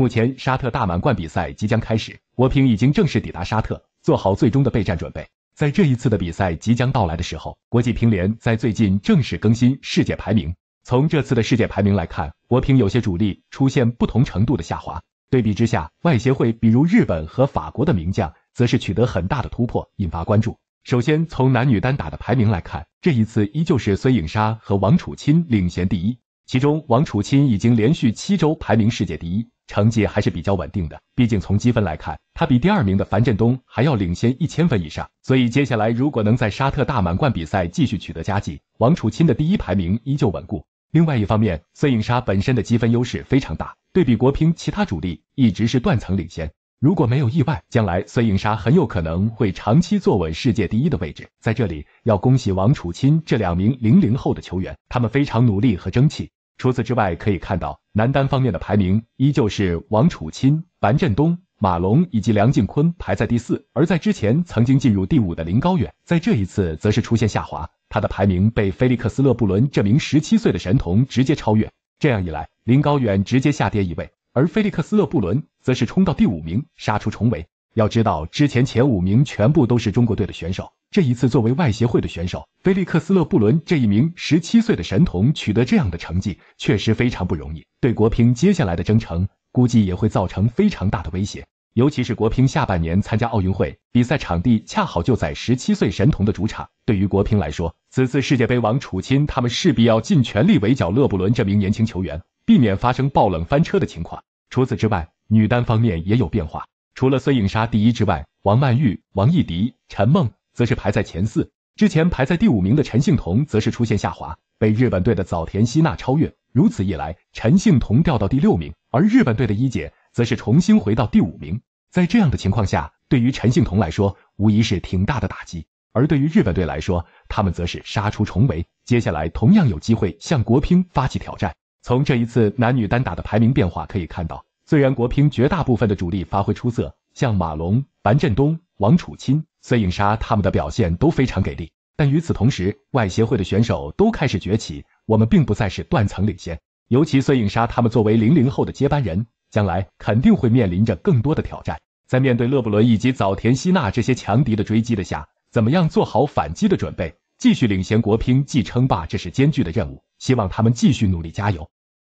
目前沙特大满贯比赛即将开始，国乒已经正式抵达沙特，做好最终的备战准备。在这一次的比赛即将到来的时候，国际乒联在最近正式更新世界排名。从这次的世界排名来看，国乒有些主力出现不同程度的下滑。对比之下，外协会比如日本和法国的名将，则是取得很大的突破，引发关注。首先从男女单打的排名来看，这一次依旧是孙颖莎和王楚钦领衔第一，其中王楚钦已经连续七周排名世界第一。成绩还是比较稳定的，毕竟从积分来看，他比第二名的樊振东还要领先一千分以上。所以接下来如果能在沙特大满贯比赛继续取得佳绩，王楚钦的第一排名依旧稳固。另外一方面，孙颖莎本身的积分优势非常大，对比国乒其他主力一直是断层领先。如果没有意外，将来孙颖莎很有可能会长期坐稳世界第一的位置。在这里要恭喜王楚钦这两名零零后的球员，他们非常努力和争气。除此之外，可以看到男单方面的排名依旧是王楚钦、樊振东、马龙以及梁靖昆排在第四，而在之前曾经进入第五的林高远，在这一次则是出现下滑，他的排名被菲利克斯勒布伦这名十七岁的神童直接超越，这样一来，林高远直接下跌一位，而菲利克斯勒布伦则是冲到第五名，杀出重围。要知道，之前前五名全部都是中国队的选手。这一次作为外协会的选手，菲利克斯勒布伦这一名十七岁的神童取得这样的成绩，确实非常不容易。对国乒接下来的征程，估计也会造成非常大的威胁。尤其是国乒下半年参加奥运会比赛场地恰好就在十七岁神童的主场，对于国乒来说，此次世界杯王楚钦他们势必要尽全力围剿勒布伦这名年轻球员，避免发生爆冷翻车的情况。除此之外，女单方面也有变化。除了孙颖莎第一之外，王曼玉、王艺迪、陈梦则是排在前四。之前排在第五名的陈幸同则是出现下滑，被日本队的早田希娜超越。如此一来，陈幸同掉到第六名，而日本队的一姐则是重新回到第五名。在这样的情况下，对于陈幸同来说，无疑是挺大的打击；而对于日本队来说，他们则是杀出重围，接下来同样有机会向国乒发起挑战。从这一次男女单打的排名变化可以看到。虽然国乒绝大部分的主力发挥出色，像马龙、樊振东、王楚钦、孙颖莎，他们的表现都非常给力。但与此同时，外协会的选手都开始崛起，我们并不再是断层领先。尤其孙颖莎他们作为零零后的接班人，将来肯定会面临着更多的挑战。在面对勒布伦以及早田希娜这些强敌的追击的下，怎么样做好反击的准备，继续领先国乒，继称霸，这是艰巨的任务。希望他们继续努力加油。